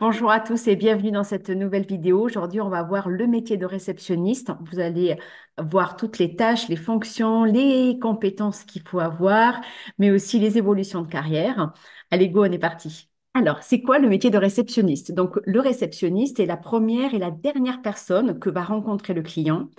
Bonjour à tous et bienvenue dans cette nouvelle vidéo. Aujourd'hui, on va voir le métier de réceptionniste. Vous allez voir toutes les tâches, les fonctions, les compétences qu'il faut avoir, mais aussi les évolutions de carrière. Allez, go, on est parti. Alors, c'est quoi le métier de réceptionniste Donc, le réceptionniste est la première et la dernière personne que va rencontrer le client.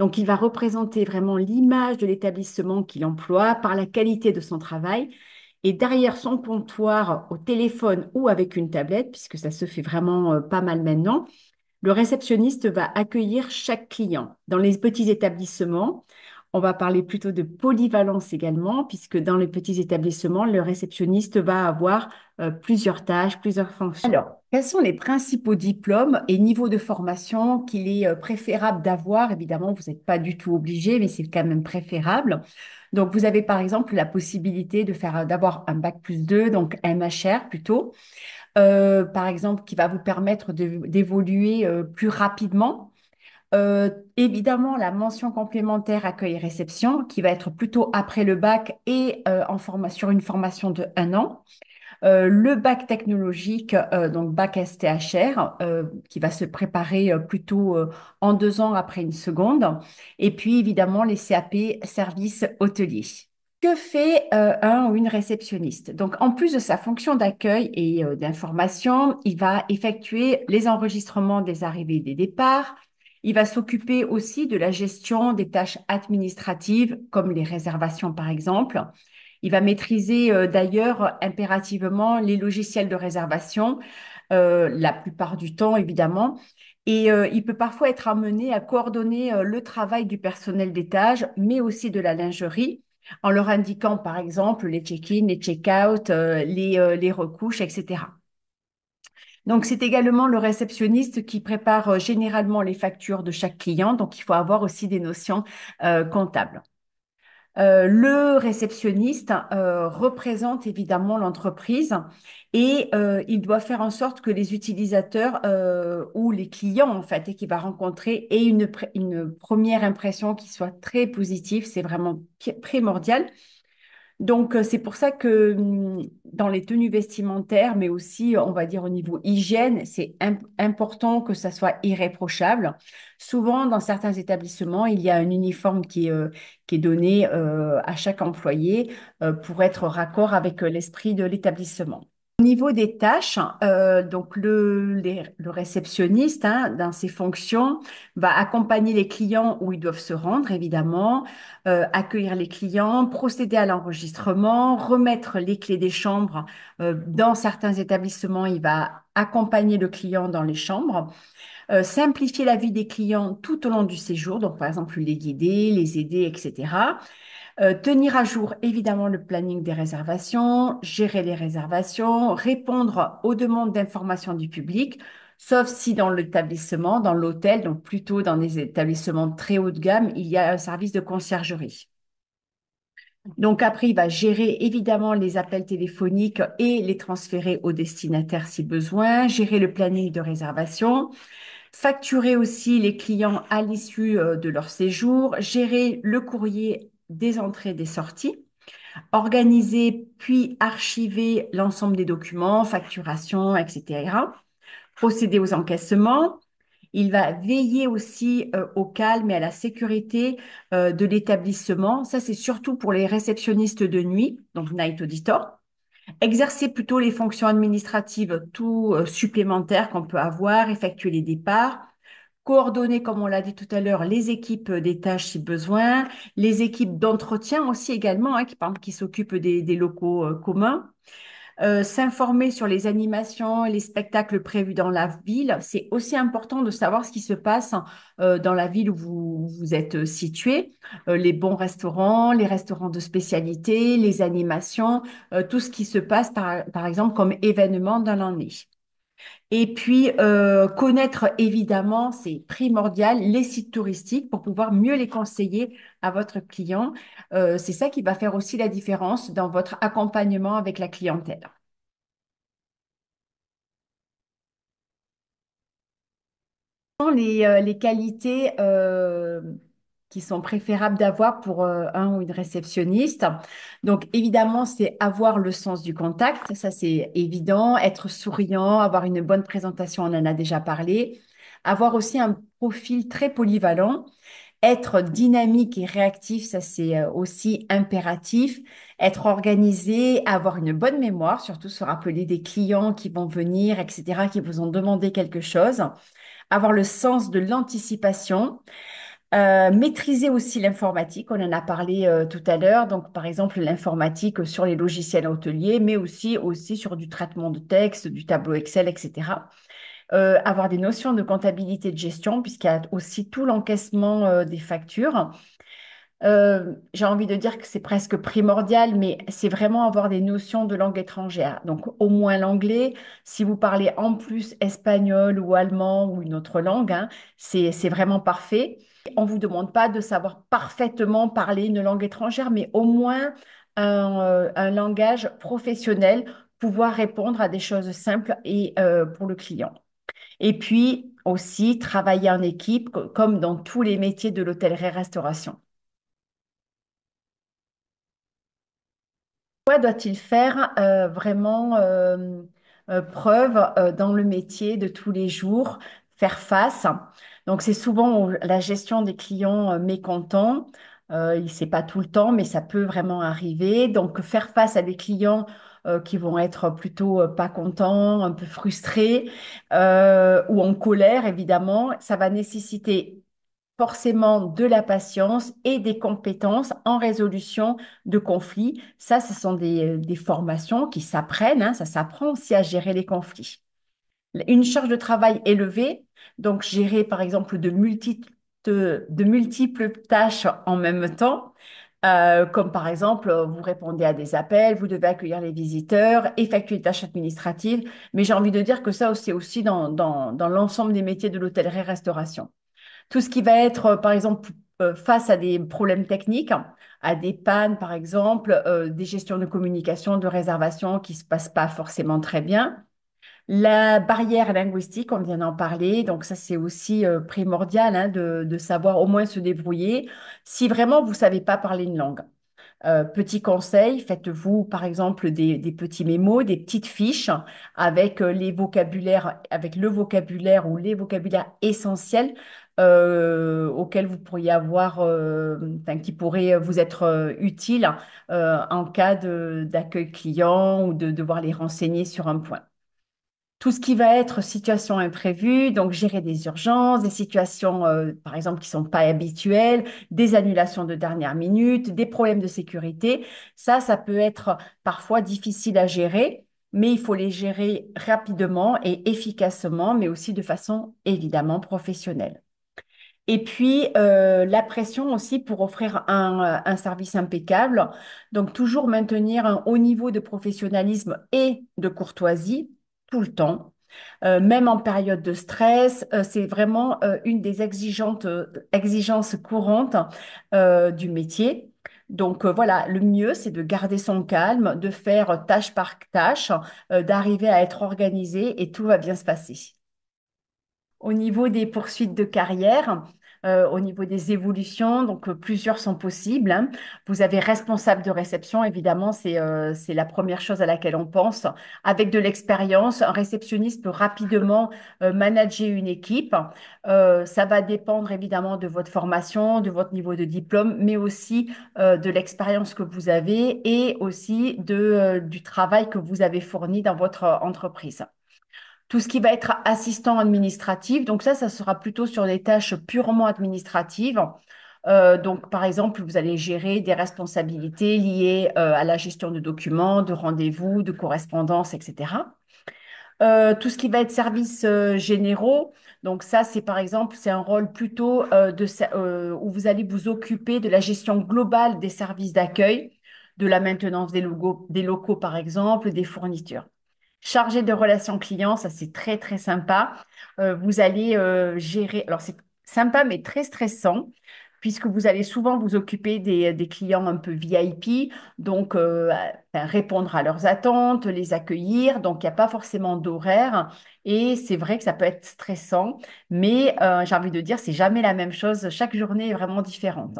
Donc, il va représenter vraiment l'image de l'établissement qu'il emploie par la qualité de son travail et derrière son comptoir au téléphone ou avec une tablette, puisque ça se fait vraiment euh, pas mal maintenant, le réceptionniste va accueillir chaque client. Dans les petits établissements, on va parler plutôt de polyvalence également, puisque dans les petits établissements, le réceptionniste va avoir euh, plusieurs tâches, plusieurs fonctions. Quels sont les principaux diplômes et niveaux de formation qu'il est euh, préférable d'avoir Évidemment, vous n'êtes pas du tout obligé, mais c'est quand même préférable. Donc, vous avez par exemple la possibilité de faire euh, d'avoir un bac plus 2, donc MHR plutôt, euh, par exemple, qui va vous permettre d'évoluer plus rapidement. évidemment, la mention complémentaire accueil et réception, qui va être plutôt après le bac et en sur une formation de un an. Euh, le bac technologique, euh, donc bac STHR, euh, qui va se préparer plutôt en deux ans après une seconde. Et puis évidemment les CAP services hôteliers. Que fait un ou une réceptionniste Donc, en plus de sa fonction d'accueil et d'information, il va effectuer les enregistrements des arrivées et des départs. Il va s'occuper aussi de la gestion des tâches administratives, comme les réservations par exemple. Il va maîtriser euh, d'ailleurs impérativement les logiciels de réservation, euh, la plupart du temps évidemment. Et euh, il peut parfois être amené à coordonner le travail du personnel d'étage, mais aussi de la lingerie, en leur indiquant par exemple les check-in, les check-out, les, les recouches, etc. Donc, c'est également le réceptionniste qui prépare généralement les factures de chaque client. Donc, il faut avoir aussi des notions comptables. Euh, le réceptionniste euh, représente évidemment l'entreprise et euh, il doit faire en sorte que les utilisateurs ou les clients en fait et qu'il va rencontrer aient une, une première impression qui soit très positive. C'est vraiment primordial. Donc, euh, c'est pour ça que hum, dans les tenues vestimentaires, mais aussi, on va dire, au niveau hygiène, c'est important que ça soit irréprochable. Souvent, dans certains établissements, il y a un uniforme qui est, euh, donné euh, à chaque employé pour être raccord avec l'esprit de l'établissement. Au niveau des tâches, euh, donc le, réceptionniste, hein, dans ses fonctions, va accompagner les clients où ils doivent se rendre, évidemment, euh, accueillir les clients, procéder à l'enregistrement, remettre les clés des chambres. Euh, dans certains établissements, il va accompagner le client dans les chambres, simplifier la vie des clients tout au long du séjour, donc par exemple les guider, les aider, etc. Euh, tenir à jour évidemment le planning des réservations, gérer les réservations, répondre aux demandes d'information du public, sauf si dans l'établissement, dans l'hôtel, donc plutôt dans des établissements très haut de gamme, il y a un service de conciergerie. Donc après, il va gérer évidemment les appels téléphoniques et les transférer au destinataire si besoin, gérer le planning de réservation, facturer aussi les clients à l'issue euh, de leur séjour, gérer le courrier des entrées des sorties, organiser puis archiver l'ensemble des documents, facturation, etc., procéder aux encaissements. Il va veiller aussi euh, au calme et à la sécurité euh, de l'établissement. Ça, c'est surtout pour les réceptionnistes de nuit, donc night auditor. Exercer plutôt les fonctions administratives tout euh, supplémentaires qu'on peut avoir, effectuer les départs, coordonner, comme on l'a dit tout à l'heure, les équipes des tâches si besoin, les équipes d'entretien aussi également, hein, qui, s'occupent des, locaux euh, communs. Euh, s'informer sur les animations les spectacles prévus dans la ville, c'est aussi important de savoir ce qui se passe euh, dans la ville où vous, êtes situé, les bons restaurants, les restaurants de spécialité, les animations, tout ce qui se passe par, par exemple comme événement dans l'année. Et puis, euh, connaître, évidemment, c'est primordial, les sites touristiques pour pouvoir mieux les conseiller à votre client. Euh, c'est ça qui va faire aussi la différence dans votre accompagnement avec la clientèle. Les, euh, les qualités qui sont préférables d'avoir pour euh, un ou une réceptionniste. Donc évidemment, c'est avoir le sens du contact, ça c'est évident, être souriant, avoir une bonne présentation, on en a déjà parlé, avoir aussi un profil très polyvalent, être dynamique et réactif, ça c'est euh, aussi impératif, être organisé, avoir une bonne mémoire, surtout se rappeler des clients qui vont venir, etc., qui vous ont demandé quelque chose, avoir le sens de l'anticipation euh, maîtriser aussi l'informatique, on en a parlé euh, tout à l'heure, donc par exemple l'informatique sur les logiciels hôteliers, mais aussi, aussi sur du traitement de texte, du tableau Excel, etc. Euh, avoir des notions de comptabilité de gestion, puisqu'il y a aussi tout l'encaissement des factures, euh, j'ai envie de dire que c'est presque primordial, mais c'est vraiment avoir des notions de langue étrangère. Donc au moins l'anglais, si vous parlez en plus espagnol ou allemand ou une autre langue, hein, c'est, vraiment parfait. On ne vous demande pas de savoir parfaitement parler une langue étrangère, mais au moins un, euh, langage professionnel, pouvoir répondre à des choses simples et euh, pour le client. Et puis aussi travailler en équipe comme dans tous les métiers de l'hôtellerie-restauration. doit-il faire euh, vraiment euh, euh, preuve dans le métier de tous les jours, faire face Donc c'est souvent la gestion des clients mécontents, mécontents. ne sait pas tout le temps, mais ça peut vraiment arriver. Donc faire face à des clients qui vont être plutôt pas contents, un peu frustrés ou en colère, évidemment, ça va nécessiter forcément de la patience et des compétences en résolution de conflits. Ça, ce sont des, euh, formations qui s'apprennent, hein. ça s'apprend aussi à gérer les conflits. Une charge de travail élevée, donc gérer par exemple de multiples, tâches en même temps, euh, comme par exemple, vous répondez à des appels, vous devez accueillir les visiteurs, effectuer des tâches administratives. Mais j'ai envie de dire que ça, c'est aussi dans, dans l'ensemble des métiers de l'hôtellerie-restauration. Tout ce qui va être, euh, par exemple, euh, face à des problèmes techniques, à des pannes, par exemple, euh, des gestions de communication, de réservation qui ne se passent pas forcément très bien. La barrière linguistique, on vient d'en parler, donc ça c'est aussi primordial hein, de, de, savoir au moins se débrouiller si vraiment vous ne savez pas parler une langue. Euh, petit conseil, faites-vous par exemple des, petits mémos, des petites fiches avec euh, les vocabulaires, avec le vocabulaire ou les vocabulaires essentiels euh, auxquels vous pourriez avoir, qui pourraient vous être utiles en cas d'accueil client ou de devoir les renseigner sur un point tout ce qui va être situation imprévue, donc gérer des urgences, des situations, euh, par exemple, qui sont pas habituelles, des annulations de dernière minute, des problèmes de sécurité. Ça, ça peut être parfois difficile à gérer, mais il faut les gérer rapidement et efficacement, mais aussi de façon évidemment professionnelle. Et puis, euh, la pression aussi pour offrir un, service impeccable. Donc, toujours maintenir un haut niveau de professionnalisme et de courtoisie tout le temps. Euh, même en période de stress, euh, c'est vraiment euh, une des exigeantes, exigences courantes du métier. Donc voilà, le mieux, c'est de garder son calme, de faire tâche par tâche, d'arriver à être organisé et tout va bien se passer. Au niveau des poursuites de carrière, euh, au niveau des évolutions. Donc, euh, plusieurs sont possibles. Hein. Vous avez responsable de réception, évidemment, euh, c'est la première chose à laquelle on pense. Avec de l'expérience, un réceptionniste peut rapidement manager une équipe. ça va dépendre évidemment de votre formation, de votre niveau de diplôme, mais aussi de l'expérience que vous avez et aussi de, du travail que vous avez fourni dans votre entreprise tout ce qui va être assistant administratif. Donc ça, ça sera plutôt sur des tâches purement administratives. Euh, donc, par exemple, vous allez gérer des responsabilités liées euh, à la gestion de documents, de rendez-vous, de correspondances, etc. Euh, tout ce qui va être services généraux, donc ça, c'est par exemple, c'est un rôle plutôt de, où vous allez vous occuper de la gestion globale des services d'accueil, de la maintenance des, des locaux, par exemple, des fournitures chargé de relations clients, ça c'est très très sympa. Euh, vous allez euh, gérer, alors c'est sympa mais très stressant puisque vous allez souvent vous occuper des, clients un peu VIP, donc euh, répondre à leurs attentes, les accueillir, donc il n'y a pas forcément d'horaire, et c'est vrai que ça peut être stressant, mais j'ai envie de dire, c'est jamais la même chose, chaque journée est vraiment différente.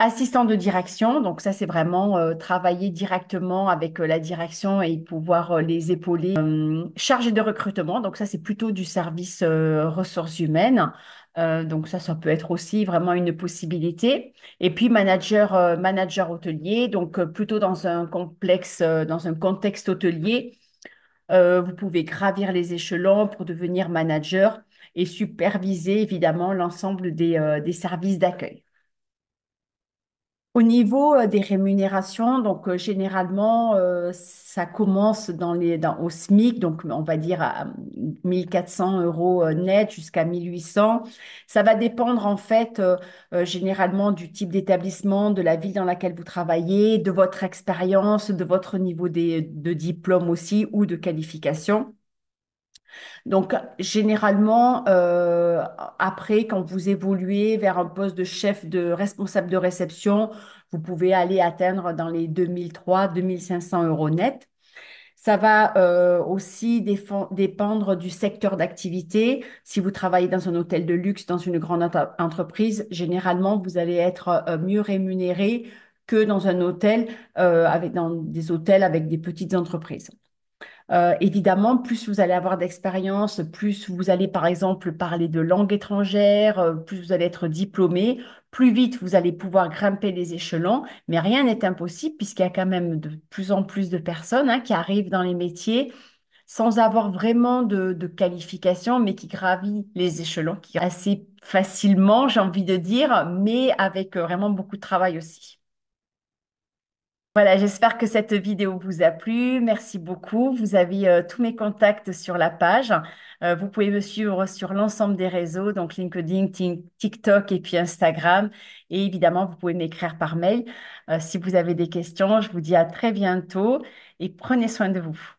Assistant de direction, donc ça c'est vraiment euh, travailler directement avec euh, la direction et pouvoir euh, les épauler. chargé de recrutement, donc ça c'est plutôt du service ressources humaines. donc ça, ça peut être aussi vraiment une possibilité. Et puis manager, manager hôtelier, donc plutôt dans un complexe, dans un contexte hôtelier, vous pouvez gravir les échelons pour devenir manager et superviser évidemment l'ensemble des, des services d'accueil. Au niveau euh, des rémunérations, donc euh, généralement, euh, ça commence dans les, au SMIC, donc on va dire à 1400 euros net jusqu'à 1800. Ça va dépendre en fait généralement du type d'établissement, de la ville dans laquelle vous travaillez, de votre expérience, de votre niveau de diplôme aussi ou de qualification. Donc, généralement, euh, après, quand vous évoluez vers un poste de chef de responsable de réception, vous pouvez aller atteindre dans les 2003-2500 euros net. Ça va euh, aussi dépendre du secteur d'activité. Si vous travaillez dans un hôtel de luxe, dans une grande entreprise, généralement, vous allez être euh, mieux rémunéré que dans un hôtel, avec, dans des hôtels avec des petites entreprises. Euh, évidemment, plus vous allez avoir d'expérience, plus vous allez, par exemple, parler de langue étrangère, euh, plus vous allez être diplômé, plus vite vous allez pouvoir grimper les échelons. Mais rien n'est impossible puisqu'il y a quand même de plus en plus de personnes hein, qui arrivent dans les métiers sans avoir vraiment de, de qualification, mais qui gravit les échelons qui, assez facilement, j'ai envie de dire, mais avec euh, vraiment beaucoup de travail aussi. Voilà, j'espère que cette vidéo vous a plu. Merci beaucoup. Vous avez euh, tous mes contacts sur la page. Euh, vous pouvez me suivre sur l'ensemble des réseaux, donc LinkedIn, TikTok et puis Instagram. Et évidemment, vous pouvez m'écrire par mail euh, si vous avez des questions. Je vous dis à très bientôt et prenez soin de vous.